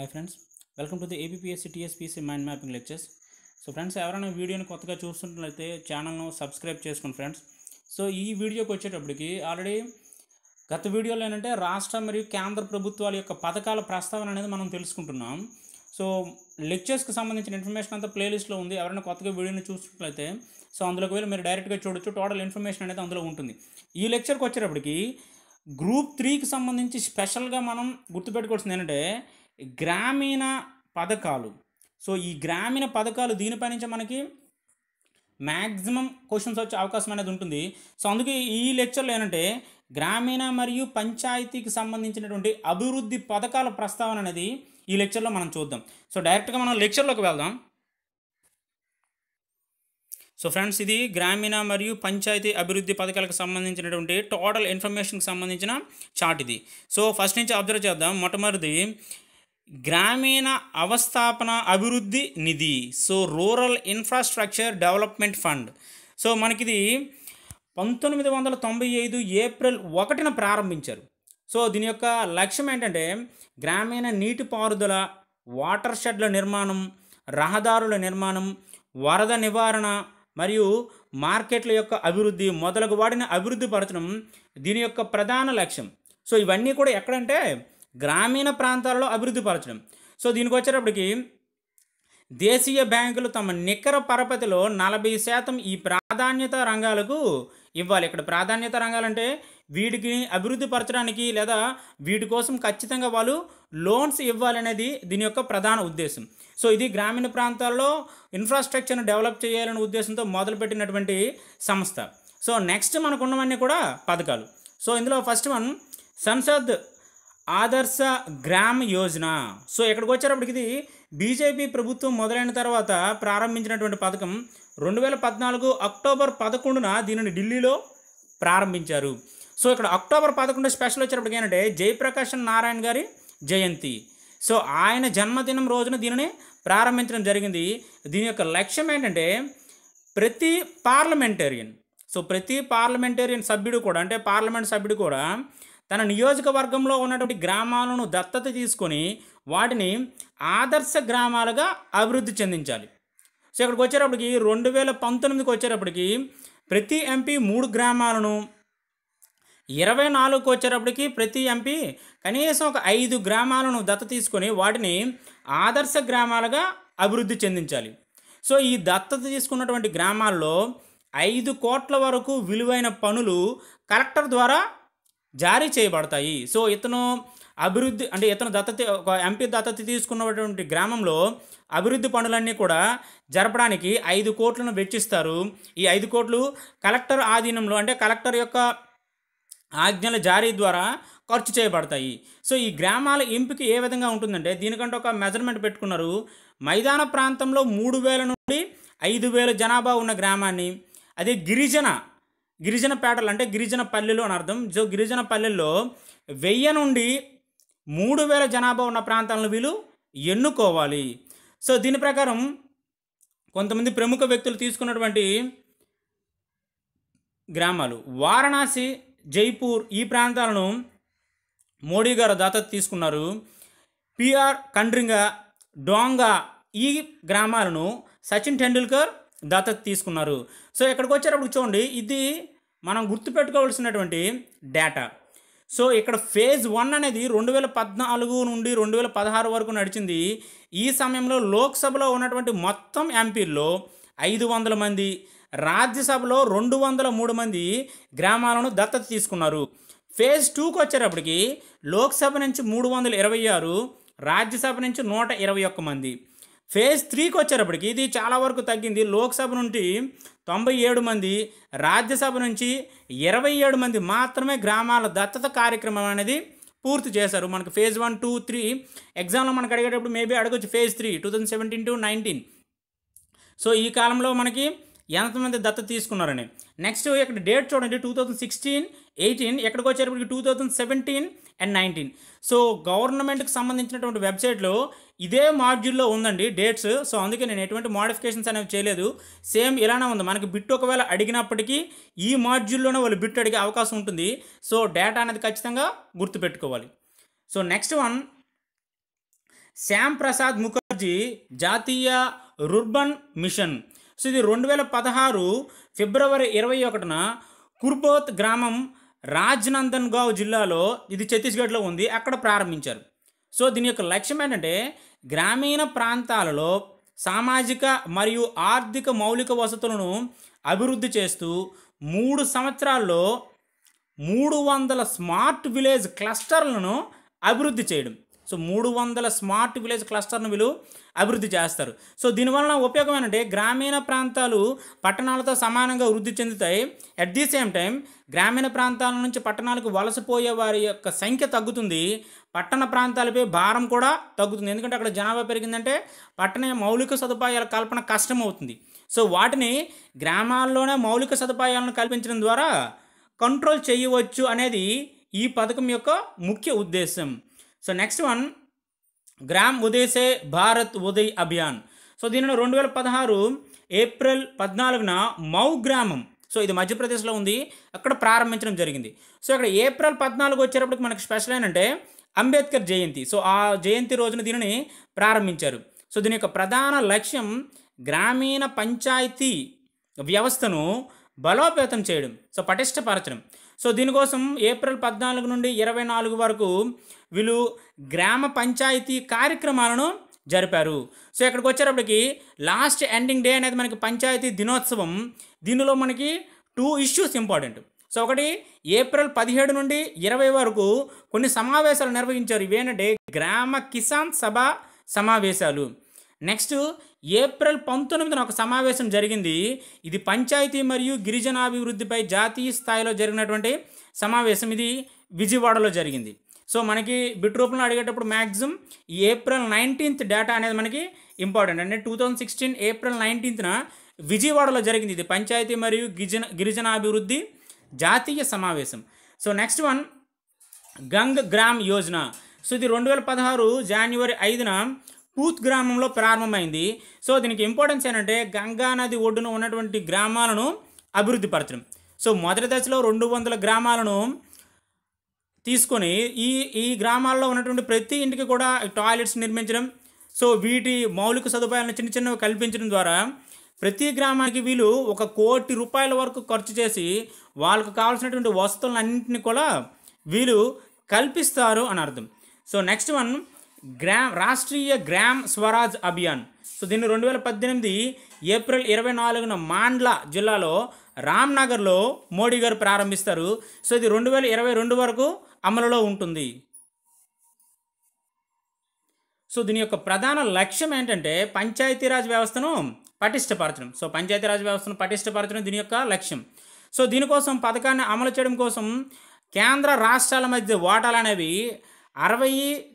hi friends welcome to the APPSC TSPSC mind mapping lectures so friends ఎవరైనా వీడియోని కొత్తగా చూస్తున్నట్లయితే ఛానల్ను సబ్స్క్రైబ్ చేసుకోండి ఫ్రెండ్స్ సో ఈ వీడియోకి వచ్చేటప్పటికి ఆల్రెడీ గత వీడియోలో ఏంటంటే రాష్ట్ర మరియు కేంద్ర ప్రభుత్వాల యొక్క పథకాల ప్రస్తావన అనేది మనం తెలుసుకుంటున్నాం సో లెక్చర్స్కి సంబంధించిన ఇన్ఫర్మేషన్ అంతా ప్లేలిస్ట్లో ఉంది ఎవరైనా కొత్తగా వీడియోని చూసినట్లయితే సో అందులోకి వెళ్ళి మీరు డైరెక్ట్గా చూడొచ్చు టోటల్ ఇన్ఫర్మేషన్ అనేది అందులో ఉంటుంది ఈ లెక్చర్కి వచ్చేటప్పటికి గ్రూప్ త్రీకి సంబంధించి స్పెషల్గా మనం గుర్తుపెట్టుకోవాల్సింది ఏంటంటే గ్రామీణ పథకాలు సో ఈ గ్రామీణ పథకాలు దీనిపై నుంచి మనకి మ్యాక్సిమం క్వశ్చన్స్ వచ్చే అవకాశం అనేది ఉంటుంది సో అందుకే ఈ లెక్చర్లో ఏంటంటే గ్రామీణ మరియు పంచాయతీకి సంబంధించినటువంటి అభివృద్ధి పథకాల ప్రస్తావన అనేది ఈ లెక్చర్లో మనం చూద్దాం సో డైరెక్ట్గా మనం లెక్చర్లోకి వెళ్దాం సో ఫ్రెండ్స్ ఇది గ్రామీణ మరియు పంచాయతీ అభివృద్ధి పథకాలకు సంబంధించినటువంటి టోటల్ ఇన్ఫర్మేషన్కి సంబంధించిన చార్ట్ ఇది సో ఫస్ట్ నుంచి అబ్జర్వ్ చేద్దాం మొట్టమొదటిది గ్రామీణ అవస్థాపన అభివృద్ధి నిధి so rural infrastructure development fund so మనకిది పంతొమ్మిది వందల తొంభై ఐదు ఏప్రిల్ ఒకటిన ప్రారంభించారు సో దీని యొక్క లక్ష్యం ఏంటంటే గ్రామీణ నీటిపారుదల వాటర్ షెడ్ల నిర్మాణం రహదారుల నిర్మాణం వరద నివారణ మరియు మార్కెట్ల యొక్క అభివృద్ధి మొదలగు వాటిని అభివృద్ధి పరచడం దీని యొక్క ప్రధాన లక్ష్యం సో ఇవన్నీ కూడా ఎక్కడంటే గ్రామీణ ప్రాంతాలలో అభివృద్ధి పరచడం సో దీనికి వచ్చేటప్పటికి దేశీయ బ్యాంకులు తమ నికర పరపతిలో నలభై శాతం ఈ ప్రాధాన్యత రంగాలకు ఇవ్వాలి ఇక్కడ ప్రాధాన్యత రంగాలంటే వీటికి అభివృద్ధి పరచడానికి లేదా వీటి కోసం ఖచ్చితంగా వాళ్ళు లోన్స్ ఇవ్వాలనేది దీని యొక్క ప్రధాన ఉద్దేశం సో ఇది గ్రామీణ ప్రాంతాల్లో ఇన్ఫ్రాస్ట్రక్చర్ను డెవలప్ చేయాలనే ఉద్దేశంతో మొదలుపెట్టినటువంటి సంస్థ సో నెక్స్ట్ మనకున్నవన్నీ కూడా పథకాలు సో ఇందులో ఫస్ట్ వన్ సంసద్ ఆదర్శ గ్రామ యోజన సో ఎక్కడికి వచ్చేటప్పటికి ఇది బీజేపీ ప్రభుత్వం మొదలైన తర్వాత ప్రారంభించినటువంటి పథకం రెండు వేల పద్నాలుగు అక్టోబర్ పదకొండున దీనిని ఢిల్లీలో ప్రారంభించారు సో ఇక్కడ అక్టోబర్ పదకొండు స్పెషల్ వచ్చేటప్పటికి ఏంటంటే జయప్రకాష్ నారాయణ గారి జయంతి సో ఆయన జన్మదినం రోజున దీనిని ప్రారంభించడం జరిగింది దీని యొక్క లక్ష్యం ఏంటంటే ప్రతి పార్లమెంటేరియన్ సో ప్రతి పార్లమెంటేరియన్ సభ్యుడు కూడా అంటే పార్లమెంట్ సభ్యుడు కూడా తన నియోజకవర్గంలో ఉన్నటువంటి గ్రామాలను దత్తత తీసుకొని వాటిని ఆదర్శ గ్రామాలుగా అభివృద్ధి చెందించాలి సో ఇక్కడికి వచ్చేటప్పటికి రెండు వేల పంతొమ్మిదికి వచ్చేటప్పటికి ప్రతి ఎంపీ మూడు గ్రామాలను ఇరవై నాలుగుకి వచ్చేటప్పటికి ప్రతి ఎంపీ కనీసం ఒక ఐదు గ్రామాలను దత్త తీసుకొని వాటిని ఆదర్శ గ్రామాలుగా అభివృద్ధి చెందించాలి సో ఈ దత్తత తీసుకున్నటువంటి గ్రామాల్లో ఐదు కోట్ల వరకు విలువైన పనులు కలెక్టర్ ద్వారా జారీ చేయబడతాయి సో ఇతను అభివృద్ధి అంటే ఇతను దత్తత ఒక ఎంపీ దత్తత తీసుకున్నటువంటి గ్రామంలో అభివృద్ధి పనులన్నీ కూడా జరపడానికి ఐదు కోట్లను వెచ్చిస్తారు ఈ ఐదు కోట్లు కలెక్టర్ ఆధీనంలో అంటే కలెక్టర్ యొక్క ఆజ్ఞల జారీ ద్వారా ఖర్చు చేయబడతాయి సో ఈ గ్రామాల ఎంపిక ఏ విధంగా ఉంటుందంటే దీనికంటే ఒక మెజర్మెంట్ పెట్టుకున్నారు మైదాన ప్రాంతంలో మూడు వేల నుండి ఐదు వేల జనాభా ఉన్న గ్రామాన్ని అదే గిరిజన గిరిజన పేటలు అంటే గిరిజన పల్లెలు అని అర్థం సో గిరిజన పల్లెల్లో వెయ్యి నుండి మూడు వేల జనాభా ఉన్న ప్రాంతాలను వీళ్ళు ఎన్నుకోవాలి సో దీని ప్రకారం కొంతమంది ప్రముఖ వ్యక్తులు తీసుకున్నటువంటి గ్రామాలు వారణాసి జైపూర్ ఈ ప్రాంతాలను మోడీ గారు దాత తీసుకున్నారు పిఆర్ కండ్రింగ డోంగా ఈ గ్రామాలను సచిన్ టెండూల్కర్ దత్తత తీసుకున్నారు సో ఇక్కడికి వచ్చేటప్పుడు చూడండి ఇది మనం గుర్తుపెట్టుకోవాల్సినటువంటి డేటా సో ఇక్కడ ఫేజ్ వన్ అనేది రెండు వేల పద్నాలుగు నుండి రెండు వేల పదహారు వరకు నడిచింది ఈ సమయంలో లోక్సభలో ఉన్నటువంటి మొత్తం ఎంపీల్లో ఐదు వందల మంది రాజ్యసభలో రెండు వందల మూడు మంది గ్రామాలను దత్తత తీసుకున్నారు ఫేజ్ టూకి వచ్చేటప్పటికి లోక్సభ నుంచి మూడు వందల ఇరవై ఆరు రాజ్యసభ నుంచి నూట ఇరవై ఒక్క మంది ఫేజ్ త్రీకి వచ్చేటప్పటికి ఇది చాలా వరకు తగ్గింది లోక్సభ నుండి తొంభై ఏడు మంది రాజ్యసభ నుంచి ఇరవై ఏడు మంది మాత్రమే గ్రామాల దత్తత కార్యక్రమం అనేది పూర్తి చేశారు మనకు ఫేజ్ వన్ టూ త్రీ ఎగ్జామ్లో మనకు అడిగేటప్పుడు మేబీ అడగొచ్చు phase three two thousand seventeen to nineteen so ఈ కాలంలో మనకి ఎంతమంది దత్త తీసుకున్నారని నెక్స్ట్ ఇక్కడ డేట్ చూడండి టూ థౌజండ్ సిక్స్టీన్ ఎయిటీన్ ఎక్కడికి వచ్చేటప్పటికి two thousand seventeen and nineteen so గవర్నమెంట్కి సంబంధించినటువంటి వెబ్సైట్లో ఇదే మాడ్యూల్లో ఉందండి డేట్స్ సో అందుకే నేను ఎటువంటి మోడిఫికేషన్స్ అనేవి చేయలేదు సేమ్ ఇలానే ఉంది మనకి బిట్ ఒకవేళ అడిగినప్పటికీ ఈ మాడ్యూల్లోనే వాళ్ళు బిట్ అడిగే అవకాశం ఉంటుంది సో డేటా అనేది ఖచ్చితంగా గుర్తుపెట్టుకోవాలి so next one Shyam Prasad Mukherjee జాతీయ రుర్బన్ మిషన్ సో ఇది రెండు వేల పదహారు ఫిబ్రవరి ఇరవై ఒకటిన కుర్బోత్ గ్రామం రాజ్నందన్గావ్ జిల్లాలో ఇది ఛత్తీస్గఢ్లో ఉంది అక్కడ ప్రారంభించారు సో దీని యొక్క లక్ష్యం ఏంటంటే గ్రామీణ ప్రాంతాలలో సామాజిక మరియు ఆర్థిక మౌలిక వసతులను అభివృద్ధి చేస్తూ మూడు సంవత్సరాల్లో మూడు వందల స్మార్ట్ విలేజ్ క్లస్టర్లను అభివృద్ధి చేయడం సో మూడు వందల స్మార్ట్ విలేజ్ క్లస్టర్ను వీళ్ళు అభివృద్ధి చేస్తారు సో దీనివలన ఉపయోగం ఏంటంటే గ్రామీణ ప్రాంతాలు పట్టణాలతో సమానంగా వృద్ధి చెందుతాయి అట్ ది సేమ్ టైం గ్రామీణ ప్రాంతాల నుంచి పట్టణాలకు వలసపోయే వారి యొక్క సంఖ్య తగ్గుతుంది పట్టణ ప్రాంతాలపై భారం కూడా తగ్గుతుంది ఎందుకంటే అక్కడ జనాభా పెరిగిందంటే పట్టణ మౌలిక సదుపాయాల కల్పన కష్టమవుతుంది సో వాటిని గ్రామాల్లోనే మౌలిక సదుపాయాలను కల్పించడం ద్వారా కంట్రోల్ చేయవచ్చు అనేది ఈ పథకం యొక్క ముఖ్య ఉద్దేశం so next one Gram Uday Se Bharat Uday Abhiyan so దీనిలో రెండు వేల పదహారు ఏప్రిల్ పద్నాలుగున మౌ గ్రామం సో ఇది మధ్యప్రదేశ్లో ఉంది అక్కడ ప్రారంభించడం జరిగింది సో ఇక్కడ ఏప్రిల్ పద్నాలుగు వచ్చేటప్పటికి మనకి స్పెషల్ ఏంటంటే అంబేద్కర్ జయంతి సో ఆ జయంతి రోజున దీనిని ప్రారంభించారు సో దీని యొక్క ప్రధాన లక్ష్యం గ్రామీణ పంచాయతీ వ్యవస్థను బలోపేతం చేయడం సో పటిష్టపరచడం సో దీనికోసం ఏప్రిల్ పద్నాలుగు నుండి ఇరవై నాలుగు వరకు వీళ్ళు గ్రామ పంచాయతీ కార్యక్రమాలను జరిపారు సో ఇక్కడికి వచ్చేటప్పటికి లాస్ట్ ఎండింగ్ డే అనేది మనకి పంచాయతీ దినోత్సవం దీనిలో మనకి టూ ఇష్యూస్ ఇంపార్టెంట్ సో ఒకటి ఏప్రిల్ పదిహేడు నుండి ఇరవై వరకు కొన్ని సమావేశాలు నిర్వహించారు ఇవేనంటే గ్రామ కిసాన్ సభ సమావేశాలు నెక్స్ట్ ఏప్రిల్ పంతొమ్మిదిన ఒక సమావేశం జరిగింది ఇది పంచాయతీ మరియు గిరిజనాభివృద్ధిపై జాతీయ స్థాయిలో జరిగినటువంటి సమావేశం ఇది విజయవాడలో జరిగింది సో మనకి బిట్ రూపంలో అడిగేటప్పుడు మ్యాక్సిమం ఈ ఏప్రిల్ నైన్టీన్త్ డేటా అనేది మనకి ఇంపార్టెంట్ అంటే టూ థౌజండ్ సిక్స్టీన్ ఏప్రిల్ నైన్టీన్త్న విజయవాడలో జరిగింది ఇది పంచాయతీ మరియు గిజన గిరిజనాభివృద్ధి జాతీయ సమావేశం సో నెక్స్ట్ వన్ గంగ్ గ్రామ్ యోజన సో ఇది రెండు వేల పదహారు జాన్యువరి ఐదున కూత్ గ్రామంలో ప్రారంభమైంది సో దీనికి ఇంపార్టెన్స్ ఏంటంటే గంగా నది ఒడ్డున ఉన్నటువంటి గ్రామాలను అభివృద్ధి పరచడం సో మొదటి దశలో రెండు వందల గ్రామాలను తీసుకొని ఈ ఈ గ్రామాల్లో ఉన్నటువంటి ప్రతి ఇంటికి కూడా టాయిలెట్స్ నిర్మించడం సో వీటి మౌలిక సదుపాయాలను చిన్న చిన్నవి కల్పించడం ద్వారా ప్రతి గ్రామానికి వీళ్ళు ఒక కోటి రూపాయల వరకు ఖర్చు చేసి వాళ్ళకు కావాల్సినటువంటి వసతులన్నింటినీ కూడా వీళ్ళు కల్పిస్తారు అని అర్థం so next one Gram Rashtriya Gram Swaraj Abhiyan so దీన్ని రెండు వేల పద్దెనిమిది ఏప్రిల్ ఇరవై నాలుగున మాండ్లా జిల్లాలో రామ్నగర్లో మోడీ గారు ప్రారంభిస్తారు సో ఇది రెండు వేల ఇరవై రెండు వరకు అమలులో ఉంటుంది సో దీని యొక్క ప్రధాన లక్ష్యం ఏంటంటే పంచాయతీరాజ్ వ్యవస్థను పటిష్టపరచడం సో పంచాయతీరాజ్ వ్యవస్థను పటిష్టపరచడం దీని యొక్క లక్ష్యం సో దీనికోసం పథకాన్ని అమలు చేయడం కోసం కేంద్ర రాష్ట్రాల మధ్య ఓటాలు అనేవి అరవై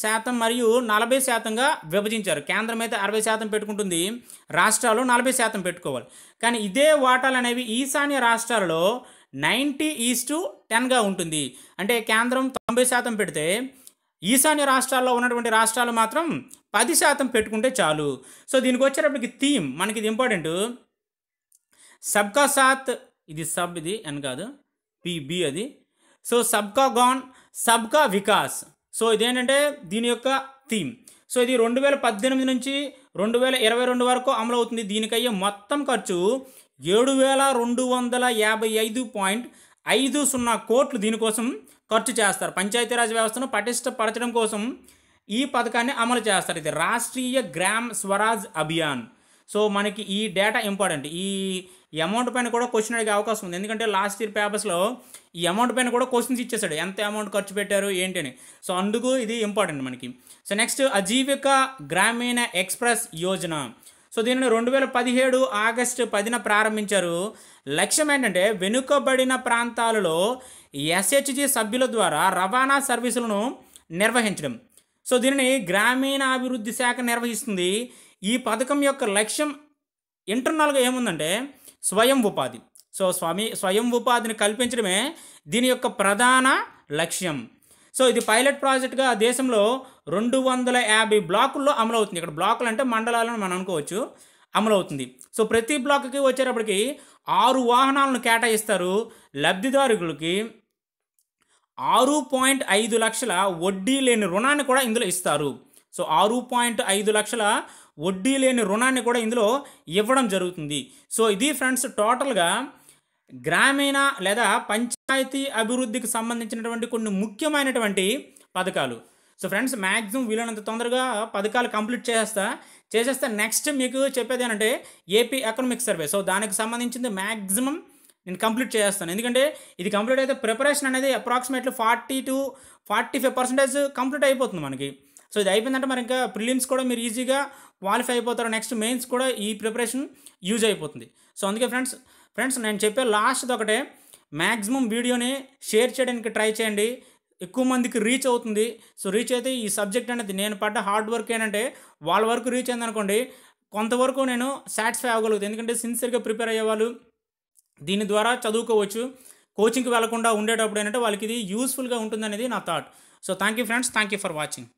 శాతం మరియు నలభై శాతంగా విభజించారు కేంద్రం అయితే అరవై శాతం పెట్టుకుంటుంది రాష్ట్రాలు నలభై శాతం పెట్టుకోవాలి కానీ ఇదే వాటాలు అనేవి ఈశాన్య రాష్ట్రాలలో నైంటీ ఈస్ట్ టెన్గా ఉంటుంది అంటే కేంద్రం తొంభై శాతం పెడితే ఈశాన్య రాష్ట్రాల్లో ఉన్నటువంటి రాష్ట్రాలు మాత్రం పది శాతం పెట్టుకుంటే చాలు సో దీనికి వచ్చేటప్పటికి థీమ్ మనకి ఇది ఇంపార్టెంట్ సబ్కా సాత్ ఇది సబ్ ఇది అని కాదు పిబి అది సో సబ్కా గాన్ సబ్కా వికాస్ సో ఇదేంటంటే దీని యొక్క థీమ్ సో ఇది రెండు వేల పద్దెనిమిది నుంచి రెండు వేల ఇరవై రెండు వరకు అమలు అవుతుంది దీనికయ్యే మొత్తం ఖర్చు ఏడు వేల రెండు వందల యాభై ఐదు పాయింట్ ఐదు సున్నా కోట్లు దీనికోసం ఖర్చు చేస్తారు పంచాయతీరాజ్ వ్యవస్థను పటిష్టపరచడం కోసం ఈ పథకాన్ని అమలు చేస్తారు ఇది రాష్ట్రీయ గ్రామ్ స్వరాజ్ అభియాన్ సో మనకి ఈ డేటా ఇంపార్టెంట్ ఈ అమౌంట్ పైన కూడా క్వశ్చన్ అడిగే అవకాశం ఉంది ఎందుకంటే లాస్ట్ ఇయర్ పేపర్స్లో ఈ అమౌంట్ పైన కూడా క్వశ్చన్స్ ఇచ్చేసాడు ఎంత అమౌంట్ ఖర్చు పెట్టారు ఏంటి అని సో అందుకు ఇది ఇంపార్టెంట్ మనకి సో నెక్స్ట్ అజీవిక గ్రామీణ ఎక్స్ప్రెస్ యోజన సో దీనిని రెండు వేల పదిహేడు ఆగస్టు పదిన ప్రారంభించారు లక్ష్యం ఏంటంటే వెనుకబడిన ప్రాంతాలలో ఎస్హెచ్జి సభ్యుల ద్వారా రవాణా సర్వీసులను నిర్వహించడం సో దీనిని గ్రామీణాభివృద్ధి శాఖ నిర్వహిస్తుంది ఈ పథకం యొక్క లక్ష్యం ఇంటర్నల్గా ఏముందంటే స్వయం ఉపాధి సో స్వామి స్వయం ఉపాధిని కల్పించడమే దీని యొక్క ప్రధాన లక్ష్యం సో ఇది పైలట్ ప్రాజెక్ట్గా దేశంలో రెండు వందల యాభై బ్లాకుల్లో అమలవుతుంది ఇక్కడ బ్లాకులు అంటే మండలాలను మనం అనుకోవచ్చు అమలవుతుంది సో ప్రతి బ్లాక్కి వచ్చేటప్పటికి ఆరు వాహనాలను కేటాయిస్తారు లబ్ధిదారులకి ఆరు పాయింట్ ఐదు లక్షల వడ్డీ లేని రుణాన్ని కూడా ఇందులో ఇస్తారు సో ఆరు పాయింట్ ఐదు లక్షల వడ్డీ లేని రుణాన్ని కూడా ఇందులో ఇవ్వడం జరుగుతుంది సో ఇది ఫ్రెండ్స్ టోటల్గా గ్రామీణ లేదా పంచాయతీ అభివృద్ధికి సంబంధించినటువంటి కొన్ని ముఖ్యమైనటువంటి పథకాలు సో ఫ్రెండ్స్ మ్యాక్సిమం వీలైనంత తొందరగా పథకాలు కంప్లీట్ చేసేస్తా చేసేస్తే నెక్స్ట్ మీకు చెప్పేది ఏంటంటే ఏపీ ఎకనామిక్ సర్వే సో దానికి సంబంధించింది మ్యాక్సిమం నేను కంప్లీట్ చేస్తాను ఎందుకంటే ఇది కంప్లీట్ అయితే ప్రిపరేషన్ అనేది approximately forty to forty five percentage complete అయిపోతుంది మనకి సో ఇది అయిపోయిందంటే మరి ఇంకా ప్రిలిమ్స్ కూడా మీరు ఈజీగా క్వాలిఫై అయిపోతారు నెక్స్ట్ మెయిన్స్ కూడా ఈ ప్రిపరేషన్ యూజ్ అయిపోతుంది సో అందుకే ఫ్రెండ్స్ ఫ్రెండ్స్ నేను చెప్పే లాస్ట్ ఒకటే మ్యాక్సిమం వీడియోని షేర్ చేయడానికి ట్రై చేయండి ఎక్కువ మందికి రీచ్ అవుతుంది సో రీచ్ అయితే ఈ సబ్జెక్ట్ అనేది నేను పడ్డ హార్డ్ వర్క్ ఏంటంటే వాళ్ళ వరకు రీచ్ అయిందనుకోండి కొంతవరకు నేను సాటిస్ఫై అవ్వగలుగుతాను ఎందుకంటే సిన్సియర్గా ప్రిపేర్ అయ్యేవాళ్ళు దీని ద్వారా చదువుకోవచ్చు కోచింగ్కి వెళ్లకుండా ఉండేటప్పుడు ఏంటంటే వాళ్ళకి ఇది యూస్ఫుల్గా ఉంటుందనేది నా thought so thank you friends thank you for watching